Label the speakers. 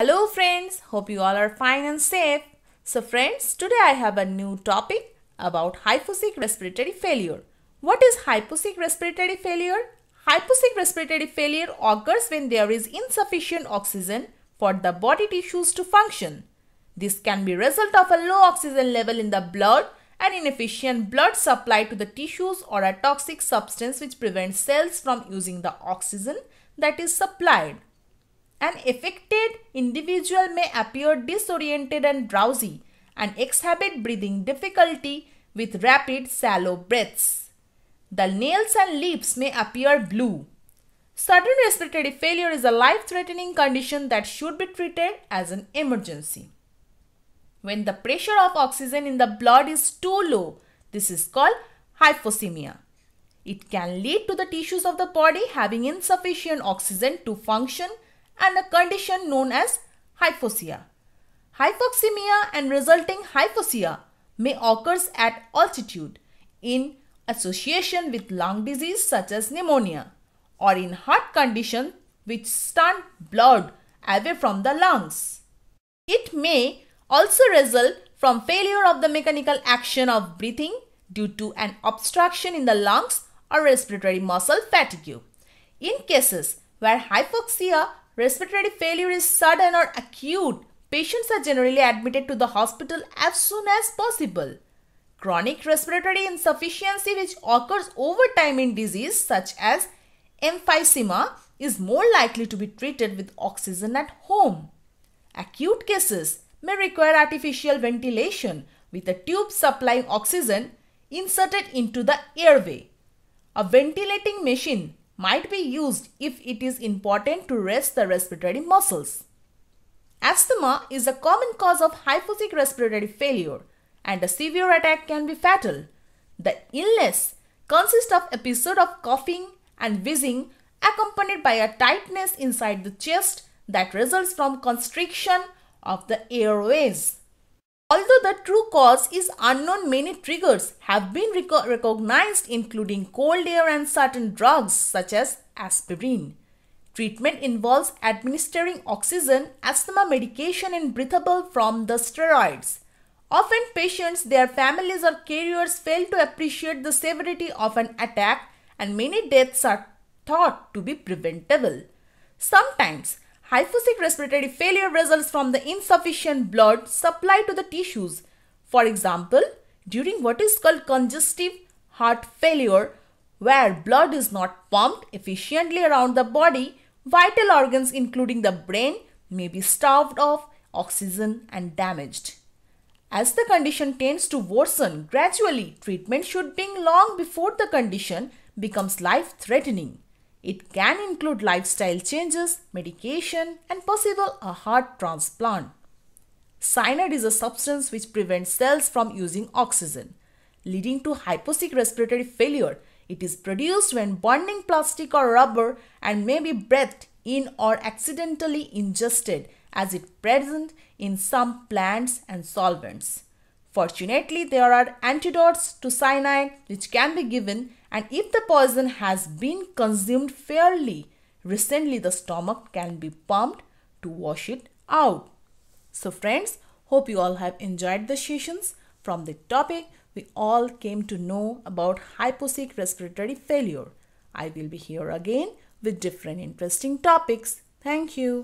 Speaker 1: Hello friends, hope you all are fine and safe. So friends, today I have a new topic about hypoxic respiratory failure. What is hypoxic respiratory failure? Hypoxic respiratory failure occurs when there is insufficient oxygen for the body tissues to function. This can be result of a low oxygen level in the blood and inefficient blood supply to the tissues or a toxic substance which prevents cells from using the oxygen that is supplied. An affected individual may appear disoriented and drowsy and exhibit breathing difficulty with rapid, shallow breaths. The nails and lips may appear blue. Sudden respiratory failure is a life threatening condition that should be treated as an emergency. When the pressure of oxygen in the blood is too low, this is called hypoxemia. It can lead to the tissues of the body having insufficient oxygen to function and a condition known as hypoxia. Hypoxemia and resulting hypoxia may occur at altitude in association with lung disease such as pneumonia or in heart condition which stunt blood away from the lungs. It may also result from failure of the mechanical action of breathing due to an obstruction in the lungs or respiratory muscle fatigue. In cases where hypoxia Respiratory failure is sudden or acute. Patients are generally admitted to the hospital as soon as possible. Chronic respiratory insufficiency which occurs over time in disease such as emphysema is more likely to be treated with oxygen at home. Acute cases may require artificial ventilation with a tube supplying oxygen inserted into the airway. A ventilating machine might be used if it is important to rest the respiratory muscles. Asthma is a common cause of hypoxic respiratory failure and a severe attack can be fatal. The illness consists of episode of coughing and wheezing accompanied by a tightness inside the chest that results from constriction of the airways. Although the true cause is unknown, many triggers have been recognized, including cold air and certain drugs such as aspirin. Treatment involves administering oxygen, asthma medication, and breathable from the steroids. Often, patients, their families, or carriers fail to appreciate the severity of an attack, and many deaths are thought to be preventable. Sometimes, Hypoxic respiratory failure results from the insufficient blood supply to the tissues. For example, during what is called congestive heart failure, where blood is not pumped efficiently around the body, vital organs including the brain may be starved of oxygen and damaged. As the condition tends to worsen gradually, treatment should be long before the condition becomes life threatening. It can include lifestyle changes, medication, and possible a heart transplant. Cyanide is a substance which prevents cells from using oxygen, leading to hypoxic respiratory failure. It is produced when burning plastic or rubber and may be breathed in or accidentally ingested as it present in some plants and solvents. Fortunately, there are antidotes to cyanide which can be given and if the poison has been consumed fairly recently, the stomach can be pumped to wash it out. So friends, hope you all have enjoyed the sessions from the topic we all came to know about hypoxic respiratory failure. I will be here again with different interesting topics. Thank you.